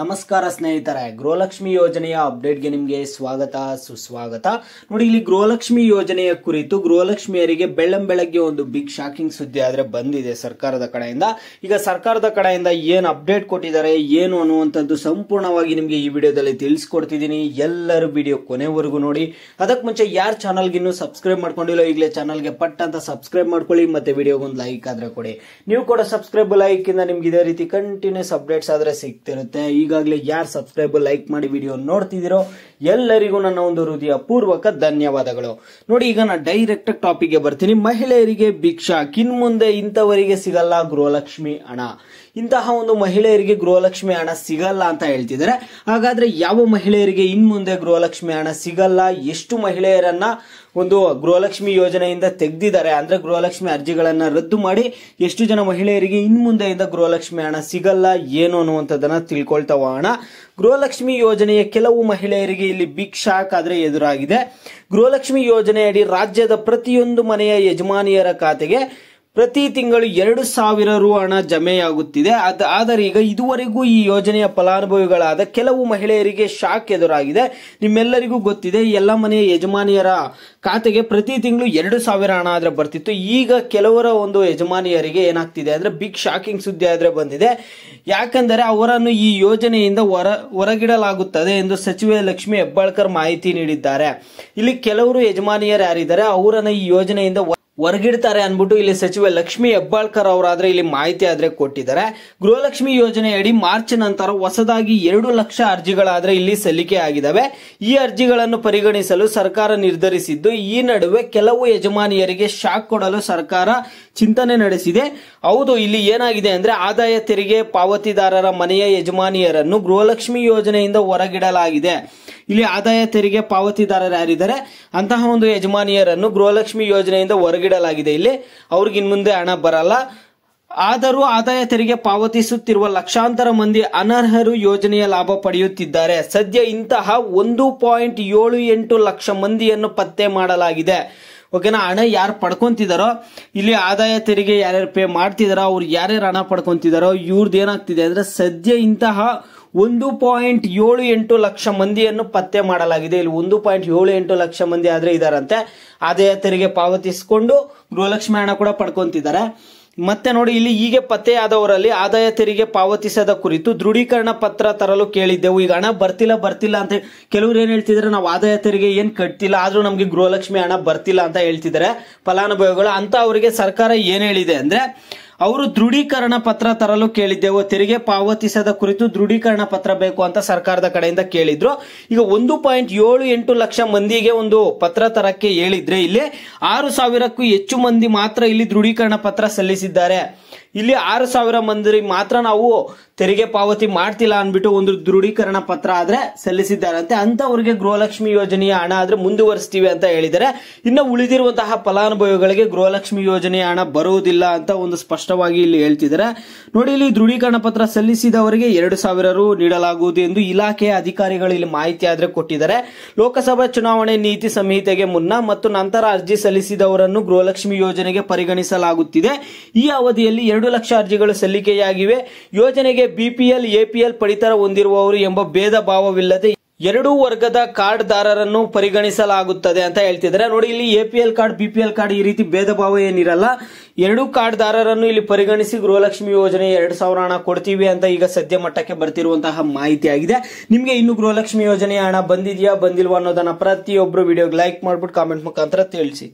ನಮಸ್ಕಾರ ಸ್ನೇಹಿತರೆ ಗೃಹಲಕ್ಷ್ಮಿ ಯೋಜನೆಯ ಅಪ್ಡೇಟ್ಗೆ ನಿಮಗೆ ಸ್ವಾಗತ ಸುಸ್ವಾಗತ ನೋಡಿ ಇಲ್ಲಿ ಗೃಹಲಕ್ಷ್ಮಿ ಯೋಜನೆಯ ಕುರಿತು ಗೃಹಲಕ್ಷ್ಮಿಯರಿಗೆ ಬೆಳ್ಳಂಬೆಳಗ್ಗೆ ಒಂದು ಬಿಗ್ ಶಾಕಿಂಗ್ ಸುದ್ದಿ ಆದರೆ ಬಂದಿದೆ ಸರ್ಕಾರದ ಕಡೆಯಿಂದ ಈಗ ಸರ್ಕಾರದ ಕಡೆಯಿಂದ ಏನು ಅಪ್ಡೇಟ್ ಕೊಟ್ಟಿದ್ದಾರೆ ಏನು ಅನ್ನುವಂಥದ್ದು ಸಂಪೂರ್ಣವಾಗಿ ನಿಮಗೆ ಈ ವಿಡಿಯೋದಲ್ಲಿ ತಿಳಿಸ್ಕೊಡ್ತಿದ್ದೀನಿ ಎಲ್ಲರೂ ವಿಡಿಯೋ ಕೊನೆವರೆಗೂ ನೋಡಿ ಅದಕ್ಕೆ ಮುಂಚೆ ಯಾರು ಚಾನಲ್ಗಿನ್ನೂ ಸಬ್ಸ್ಕ್ರೈಬ್ ಮಾಡ್ಕೊಂಡಿಲ್ಲ ಈಗಲೇ ಚಾನಲ್ಗೆ ಪಟ್ಟ ಅಂತ ಸಬ್ಸ್ಕ್ರೈಬ್ ಮಾಡ್ಕೊಳ್ಳಿ ಮತ್ತೆ ಒಂದು ಲೈಕ್ ಆದರೆ ಕೊಡಿ ನೀವು ಕೂಡ ಸಬ್ಸ್ಕ್ರೈಬ್ ಲೈಕಿಂದ ನಿಮ್ಗೆ ಇದೇ ರೀತಿ ಕಂಟಿನ್ಯೂಸ್ ಅಪ್ಡೇಟ್ಸ್ ಆದರೆ ಸಿಗ್ತಿರುತ್ತೆ ಈಗಾಗಲೇ ಯಾರು ಸಬ್ಸ್ಕ್ರೈಬ್ ಲೈಕ್ ಮಾಡಿ ವಿಡಿಯೋ ನೋಡ್ತಿದ್ದೀರೋ ಎಲ್ಲರಿಗೂ ನನ್ನ ಒಂದು ಹೃದಯ ಪೂರ್ವಕ ಧನ್ಯವಾದಗಳು ನೋಡಿ ಈಗ ನಾನು ಡೈರೆಕ್ಟ್ ಟಾಪಿಕ್ಗೆ ಬರ್ತೀನಿ ಮಹಿಳೆಯರಿಗೆ ಭಿಕ್ಷಾ ಕಿನ್ ಮುಂದೆ ಇಂಥವರಿಗೆ ಸಿಗಲ್ಲ ಗೃಹಲಕ್ಷ್ಮಿ ಹಣ ಇಂತಹ ಒಂದು ಮಹಿಳೆಯರಿಗೆ ಗೃಹಲಕ್ಷ್ಮಿ ಹಣ ಸಿಗಲ್ಲ ಅಂತ ಹೇಳ್ತಿದ್ದಾರೆ ಹಾಗಾದ್ರೆ ಯಾವ ಮಹಿಳೆಯರಿಗೆ ಇನ್ ಮುಂದೆ ಗೃಹಲಕ್ಷ್ಮಿ ಹಣ ಸಿಗಲ್ಲ ಎಷ್ಟು ಮಹಿಳೆಯರನ್ನ ಒಂದು ಗೃಹಲಕ್ಷ್ಮಿ ಯೋಜನೆಯಿಂದ ತೆಗೆದಿದ್ದಾರೆ ಅಂದ್ರೆ ಗೃಹಲಕ್ಷ್ಮಿ ಅರ್ಜಿಗಳನ್ನ ರದ್ದು ಮಾಡಿ ಎಷ್ಟು ಜನ ಮಹಿಳೆಯರಿಗೆ ಇನ್ ಮುಂದೆಯಿಂದ ಗೃಹಲಕ್ಷ್ಮಿ ಹಣ ಸಿಗಲ್ಲ ಏನು ಅನ್ನುವಂಥದ್ದನ್ನ ತಿಳ್ಕೊಳ್ತಾವ ಹಣ ಗೃಹಲಕ್ಷ್ಮಿ ಯೋಜನೆಯ ಕೆಲವು ಮಹಿಳೆಯರಿಗೆ ಇಲ್ಲಿ ಬಿಗ್ ಶಾಕ್ ಆದರೆ ಎದುರಾಗಿದೆ ಗೃಹಲಕ್ಷ್ಮಿ ಯೋಜನೆಯಡಿ ರಾಜ್ಯದ ಪ್ರತಿಯೊಂದು ಮನೆಯ ಯಜಮಾನಿಯರ ಖಾತೆಗೆ ಪ್ರತಿ ತಿಂಗಳು ಎರಡು ಸಾವಿರ ರು ಹಣ ಜಮೆಯಾಗುತ್ತಿದೆ ಅದ ಆದರೆ ಈಗ ಇದುವರೆಗೂ ಈ ಯೋಜನೆಯ ಫಲಾನುಭವಿಗಳಾದ ಕೆಲವು ಮಹಿಳೆಯರಿಗೆ ಶಾಕ್ ಎದುರಾಗಿದೆ ನಿಮ್ಮೆಲ್ಲರಿಗೂ ಗೊತ್ತಿದೆ ಎಲ್ಲ ಮನೆಯ ಯಜಮಾನಿಯರ ಖಾತೆಗೆ ಪ್ರತಿ ತಿಂಗಳು ಎರಡು ಸಾವಿರ ಹಣ ಆದರೆ ಬರ್ತಿತ್ತು ಈಗ ಕೆಲವರ ಒಂದು ಯಜಮಾನಿಯರಿಗೆ ಏನಾಗ್ತಿದೆ ಅಂದ್ರೆ ಬಿಗ್ ಶಾಕಿಂಗ್ ಸುದ್ದಿ ಆದರೆ ಬಂದಿದೆ ಯಾಕಂದರೆ ಅವರನ್ನು ಈ ಯೋಜನೆಯಿಂದ ಹೊರ ಹೊರಗಿಡಲಾಗುತ್ತದೆ ಎಂದು ಸಚಿವೆ ಲಕ್ಷ್ಮಿ ಹೆಬ್ಬಾಳ್ಕರ್ ಮಾಹಿತಿ ನೀಡಿದ್ದಾರೆ ಇಲ್ಲಿ ಕೆಲವರು ಯಜಮಾನಿಯರು ಯಾರಿದ್ದಾರೆ ಅವರನ್ನು ಈ ಯೋಜನೆಯಿಂದ ಹೊರಗಿಡ್ತಾರೆ ಅನ್ಬಿಟ್ಟು ಇಲ್ಲಿ ಸಚಿವ ಲಕ್ಷ್ಮಿ ಹೆಬ್ಬಾಳ್ಕರ್ ಅವರಾದ್ರೆ ಇಲ್ಲಿ ಮಾಹಿತಿ ಆದ್ರೆ ಕೊಟ್ಟಿದ್ದಾರೆ ಗೃಹಲಕ್ಷ್ಮಿ ಯೋಜನೆಯಡಿ ಮಾರ್ಚ್ ನಂತರ ಹೊಸದಾಗಿ ಎರಡು ಲಕ್ಷ ಅರ್ಜಿಗಳಾದ್ರೆ ಇಲ್ಲಿ ಸಲ್ಲಿಕೆ ಆಗಿದ್ದಾವೆ ಈ ಅರ್ಜಿಗಳನ್ನು ಪರಿಗಣಿಸಲು ಸರ್ಕಾರ ನಿರ್ಧರಿಸಿದ್ದು ಈ ನಡುವೆ ಕೆಲವು ಯಜಮಾನಿಯರಿಗೆ ಶಾಕ್ ಕೊಡಲು ಸರ್ಕಾರ ಚಿಂತನೆ ನಡೆಸಿದೆ ಹೌದು ಇಲ್ಲಿ ಏನಾಗಿದೆ ಅಂದ್ರೆ ಆದಾಯ ತೆರಿಗೆ ಪಾವತಿದಾರರ ಮನೆಯ ಯಜಮಾನಿಯರನ್ನು ಗೃಹಲಕ್ಷ್ಮಿ ಯೋಜನೆಯಿಂದ ಹೊರಗಿಡಲಾಗಿದೆ ಇಲ್ಲಿ ಆದಾಯ ತೆರಿಗೆ ಪಾವತಿದಾರರು ಯಾರಿದ್ದಾರೆ ಅಂತಹ ಒಂದು ಯಜಮಾನಿಯರನ್ನು ಗೃಹಲಕ್ಷ್ಮಿ ಯೋಜನೆಯಿಂದ ಹೊರಗಿಡಲಾಗಿದೆ ಇಲ್ಲಿ ಅವ್ರಿಗೆ ಇನ್ಮುಂದೆ ಹಣ ಬರಲ್ಲ ಆದರೂ ಆದಾಯ ತೆರಿಗೆ ಪಾವತಿಸುತ್ತಿರುವ ಲಕ್ಷಾಂತರ ಮಂದಿ ಅನರ್ಹರು ಯೋಜನೆಯ ಲಾಭ ಪಡೆಯುತ್ತಿದ್ದಾರೆ ಸದ್ಯ ಇಂತಹ ಒಂದು ಪಾಯಿಂಟ್ ಏಳು ಎಂಟು ಲಕ್ಷ ಮಂದಿಯನ್ನು ಪತ್ತೆ ಮಾಡಲಾಗಿದೆ ಓಕೆನಾ ಹಣ ಯಾರು ಪಡ್ಕೊತಿದಾರೋ ಇಲ್ಲಿ ಆದಾಯ ತೆರಿಗೆ ಯಾರ್ಯಾರು ಪೇ ಮಾಡ್ತಿದಾರೋ ಅವ್ರು ಯಾರ್ಯಾರು ಹಣ ಪಡ್ಕೊತಿದಾರೋ ಇವ್ರದ್ದು ಏನಾಗ್ತಿದೆ ಅಂದ್ರೆ ಸದ್ಯ ಇಂತಹ ಒಂದು ಪಾಯಿಂಟ್ ಏಳು ಎಂಟು ಲಕ್ಷ ಮಂದಿಯನ್ನು ಪತ್ತೆ ಮಾಡಲಾಗಿದೆ ಇಲ್ಲಿ ಒಂದು ಪಾಯಿಂಟ್ ಏಳು ಎಂಟು ಲಕ್ಷ ಮಂದಿ ಆದ್ರೆ ಇದಾರಂತೆ ಆದಾಯ ತೆರಿಗೆ ಪಾವತಿಸಿಕೊಂಡು ಗೃಹಲಕ್ಷ್ಮಿ ಹಣ ಕೂಡ ಪಡ್ಕೊಂತಿದ್ದಾರೆ ಮತ್ತೆ ನೋಡಿ ಇಲ್ಲಿ ಹೀಗೆ ಪತ್ತೆಯಾದವರಲ್ಲಿ ಆದಾಯ ತೆರಿಗೆ ಪಾವತಿಸದ ಕುರಿತು ದೃಢೀಕರಣ ಪತ್ರ ತರಲು ಕೇಳಿದ್ದೆವು ಈಗ ಹಣ ಬರ್ತಿಲ್ಲ ಬರ್ತಿಲ್ಲ ಅಂತ ಕೆಲವರು ಏನು ಹೇಳ್ತಿದ್ರೆ ನಾವು ಆದಾಯ ತೆರಿಗೆ ಏನು ಕಟ್ತಿಲ್ಲ ಆದ್ರೂ ನಮಗೆ ಗೃಹಲಕ್ಷ್ಮಿ ಹಣ ಬರ್ತಿಲ್ಲ ಅಂತ ಹೇಳ್ತಿದ್ದಾರೆ ಫಲಾನುಭವಿಗಳು ಅಂತ ಅವರಿಗೆ ಸರ್ಕಾರ ಏನು ಹೇಳಿದೆ ಅಂದ್ರೆ ಅವರು ದೃಢೀಕರಣ ಪತ್ರ ತರಲು ಕೇಳಿದ್ದೆವು ತೆರಿಗೆ ಪಾವತಿಸದ ಕುರಿತು ದೃಢೀಕರಣ ಪತ್ರ ಬೇಕು ಅಂತ ಸರ್ಕಾರದ ಕಡೆಯಿಂದ ಕೇಳಿದ್ರು ಈಗ ಒಂದು ಪಾಯಿಂಟ್ ಏಳು ಎಂಟು ಲಕ್ಷ ಮಂದಿಗೆ ಒಂದು ಪತ್ರ ತರಕ್ಕೆ ಹೇಳಿದ್ರೆ ಇಲ್ಲಿ ಆರು ಸಾವಿರಕ್ಕೂ ಹೆಚ್ಚು ಮಂದಿ ಮಾತ್ರ ಇಲ್ಲಿ ದೃಢೀಕರಣ ಪತ್ರ ಸಲ್ಲಿಸಿದ್ದಾರೆ ಇಲ್ಲಿ ಆರು ಸಾವಿರ ಮಂದಿ ಮಾತ್ರ ನಾವು ತೆರಿಗೆ ಪಾವತಿ ಮಾಡ್ತಿಲ್ಲ ಅಂದ್ಬಿಟ್ಟು ಒಂದು ದೃಢೀಕರಣ ಪತ್ರ ಆದ್ರೆ ಸಲ್ಲಿಸಿದ್ದಾರಂತೆ ಅಂತವರಿಗೆ ಗೃಹಲಕ್ಷ್ಮಿ ಯೋಜನೆಯ ಹಣ ಆದ್ರೆ ಮುಂದುವರಿಸ್ತೀವಿ ಅಂತ ಹೇಳಿದರೆ ಇನ್ನು ಉಳಿದಿರುವಂತಹ ಫಲಾನುಭವಿಗಳಿಗೆ ಗೃಹಲಕ್ಷ್ಮಿ ಯೋಜನೆಯ ಹಣ ಬರುವುದಿಲ್ಲ ಅಂತ ಒಂದು ಸ್ಪಷ್ಟವಾಗಿ ಇಲ್ಲಿ ಹೇಳ್ತಿದ್ದಾರೆ ನೋಡಿ ಇಲ್ಲಿ ದೃಢೀಕರಣ ಪತ್ರ ಸಲ್ಲಿಸಿದವರಿಗೆ ಎರಡು ಸಾವಿರ ರು ನೀಡಲಾಗುವುದು ಎಂದು ಇಲಾಖೆಯ ಅಧಿಕಾರಿಗಳು ಇಲ್ಲಿ ಮಾಹಿತಿ ಆದ್ರೆ ಕೊಟ್ಟಿದ್ದಾರೆ ಲೋಕಸಭಾ ಚುನಾವಣೆ ನೀತಿ ಸಂಹಿತೆಗೆ ಮುನ್ನ ಮತ್ತು ನಂತರ ಅರ್ಜಿ ಸಲ್ಲಿಸಿದವರನ್ನು ಗೃಹಲಕ್ಷ್ಮಿ ಯೋಜನೆಗೆ ಪರಿಗಣಿಸಲಾಗುತ್ತಿದೆ ಈ ಅವಧಿಯಲ್ಲಿ ಎರಡು ಲಕ್ಷ ಅರ್ಜಿಗಳು ಸಲ್ಲಿಕೆಯಾಗಿವೆ ಯೋಜನೆಗೆ ಬಿಪಿಎಲ್ ಎಪಿಎಲ್ ಪಡಿತರ ಹೊಂದಿರುವವರು ಎಂಬ ಭೇದ ಭಾವವಿಲ್ಲದೆ ಎರಡೂ ವರ್ಗದ ಕಾರ್ಡ್ದಾರರನ್ನು ಪರಿಗಣಿಸಲಾಗುತ್ತದೆ ಅಂತ ಹೇಳ್ತಿದ್ದಾರೆ ನೋಡಿ ಇಲ್ಲಿ ಎಪಿಎಲ್ ಕಾರ್ಡ್ ಬಿಪಿಎಲ್ ಕಾರ್ಡ್ ಈ ರೀತಿ ಭೇದ ಭಾವ ಏನಿರಲ್ಲ ಕಾರ್ಡ್ ಕಾರ್ಡ್ದಾರರನ್ನು ಇಲ್ಲಿ ಪರಿಗಣಿಸಿ ಗೃಹಲಕ್ಷ್ಮಿ ಯೋಜನೆ ಎರಡು ಸಾವಿರ ಹಣ ಕೊಡ್ತೀವಿ ಅಂತ ಈಗ ಸದ್ಯ ಮಟ್ಟಕ್ಕೆ ಬರ್ತಿರುವಂತಹ ಮಾಹಿತಿ ಆಗಿದೆ ನಿಮಗೆ ಇನ್ನು ಗೃಹಲಕ್ಷ್ಮಿ ಯೋಜನೆ ಹಣ ಬಂದಿದೆಯಾ ಬಂದಿಲ್ವಾ ಅನ್ನೋದನ್ನ ಪ್ರತಿಯೊಬ್ಬರು ವಿಡಿಯೋಗೆ ಲೈಕ್ ಮಾಡ್ಬಿಟ್ಟು ಕಾಮೆಂಟ್ ಮುಖಾಂತರ ತಿಳಿಸಿ